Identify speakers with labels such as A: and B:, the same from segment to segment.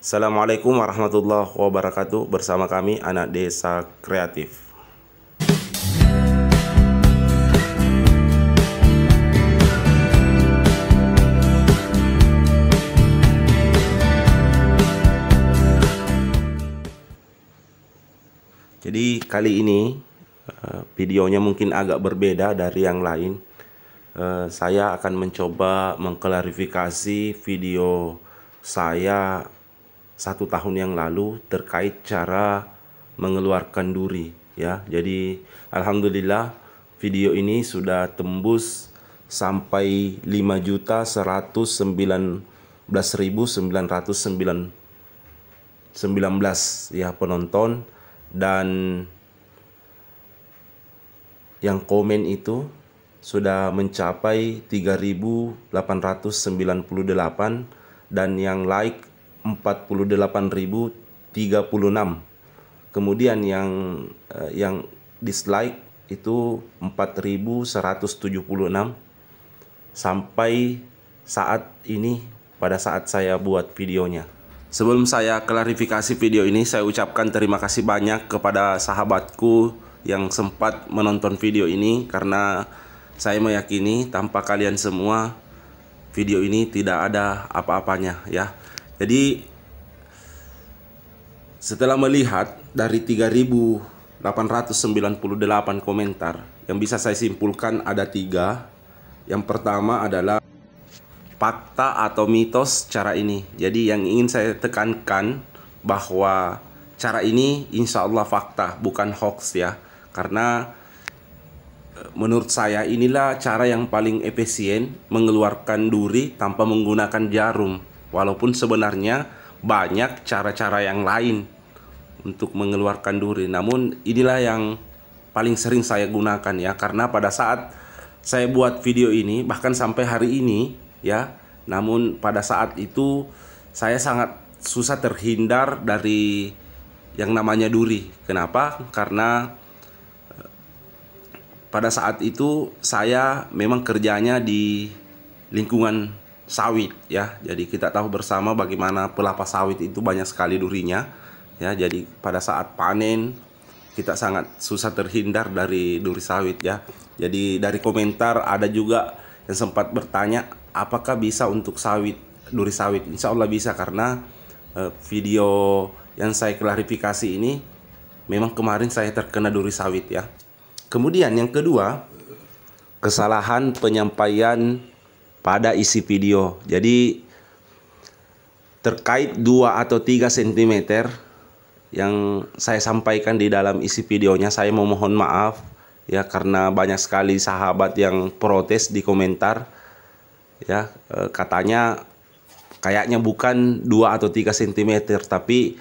A: Assalamualaikum warahmatullahi wabarakatuh bersama kami anak desa kreatif. Jadi kali ini eh, videonya mungkin agak berbeda dari yang lain. Eh, saya akan mencoba mengklarifikasi video saya satu tahun yang lalu terkait cara mengeluarkan duri ya. Jadi alhamdulillah video ini sudah tembus sampai juta 5.119.919 ya penonton dan yang komen itu sudah mencapai 3898 dan yang like 48.036. Kemudian yang uh, yang dislike itu 4.176 sampai saat ini pada saat saya buat videonya. Sebelum saya klarifikasi video ini, saya ucapkan terima kasih banyak kepada sahabatku yang sempat menonton video ini karena saya meyakini tanpa kalian semua video ini tidak ada apa-apanya ya. Jadi setelah melihat dari 3898 komentar yang bisa saya simpulkan ada tiga. Yang pertama adalah fakta atau mitos cara ini. Jadi yang ingin saya tekankan bahwa cara ini insya Allah fakta bukan hoax ya. Karena eh, menurut saya inilah cara yang paling efisien mengeluarkan duri tanpa menggunakan jarum Walaupun sebenarnya banyak cara-cara yang lain untuk mengeluarkan duri, namun inilah yang paling sering saya gunakan ya karena pada saat saya buat video ini bahkan sampai hari ini ya, namun pada saat itu saya sangat susah terhindar dari yang namanya duri. Kenapa? Karena eh, pada saat itu saya memang kerjanya di lingkungan sawit ya. Jadi kita tahu bersama bagaimana pelapa sawit itu banyak sekali durinya ya. Jadi pada saat panen kita sangat susah terhindar dari duri sawit ya. Jadi dari komentar ada juga yang sempat bertanya apakah bisa untuk sawit duri sawit. Insya Allah bisa karena eh, video yang saya klarifikasi ini memang kemarin saya terkena duri sawit ya. Kemudian yang kedua kesalahan penyampaian pada isi video. Jadi terkait dua atau tiga cm yang saya sampaikan di dalam isi videonya saya memohon maaf ya karena banyak sekali sahabat yang protes di komentar ya e, katanya kayaknya bukan dua atau tiga cm tapi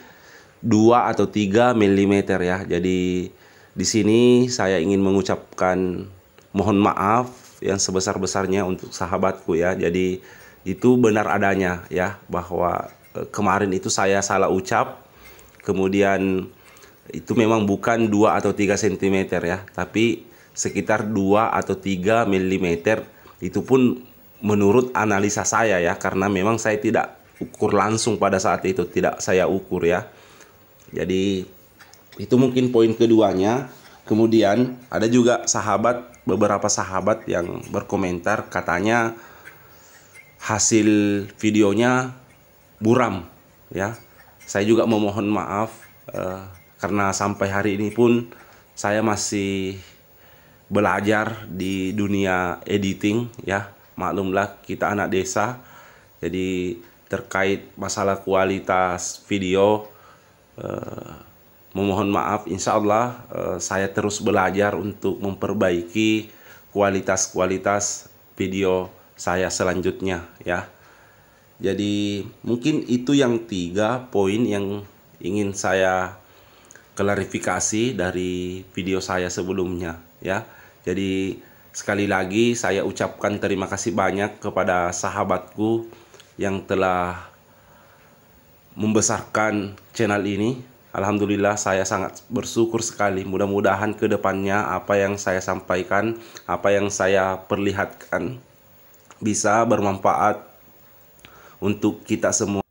A: dua atau tiga mm ya. Jadi di sini saya ingin mengucapkan mohon maaf yang sebesar-besarnya untuk sahabatku ya. Jadi itu benar adanya ya bahwa eh, kemarin itu saya salah ucap. Kemudian itu memang bukan 2 atau 3 cm ya, tapi sekitar 2 atau 3 mm. Itu pun menurut analisa saya ya karena memang saya tidak ukur langsung pada saat itu, tidak saya ukur ya. Jadi itu mungkin poin keduanya Kemudian ada juga sahabat beberapa sahabat yang berkomentar katanya hasil videonya buram ya. Saya juga memohon maaf eh, karena sampai hari ini pun saya masih belajar di dunia editing ya. Maklumlah kita anak desa. Jadi terkait masalah kualitas video eh, Memohon maaf, insya Allah eh, saya terus belajar untuk memperbaiki kualitas-kualitas video saya selanjutnya ya. Jadi mungkin itu yang tiga poin yang ingin saya klarifikasi dari video saya sebelumnya ya. Jadi sekali lagi saya ucapkan terima kasih banyak kepada sahabatku yang telah membesarkan channel ini Alhamdulillah saya sangat bersyukur sekali. Mudah-mudahan ke depannya apa yang saya sampaikan, apa yang saya perlihatkan bisa bermanfaat untuk kita semua.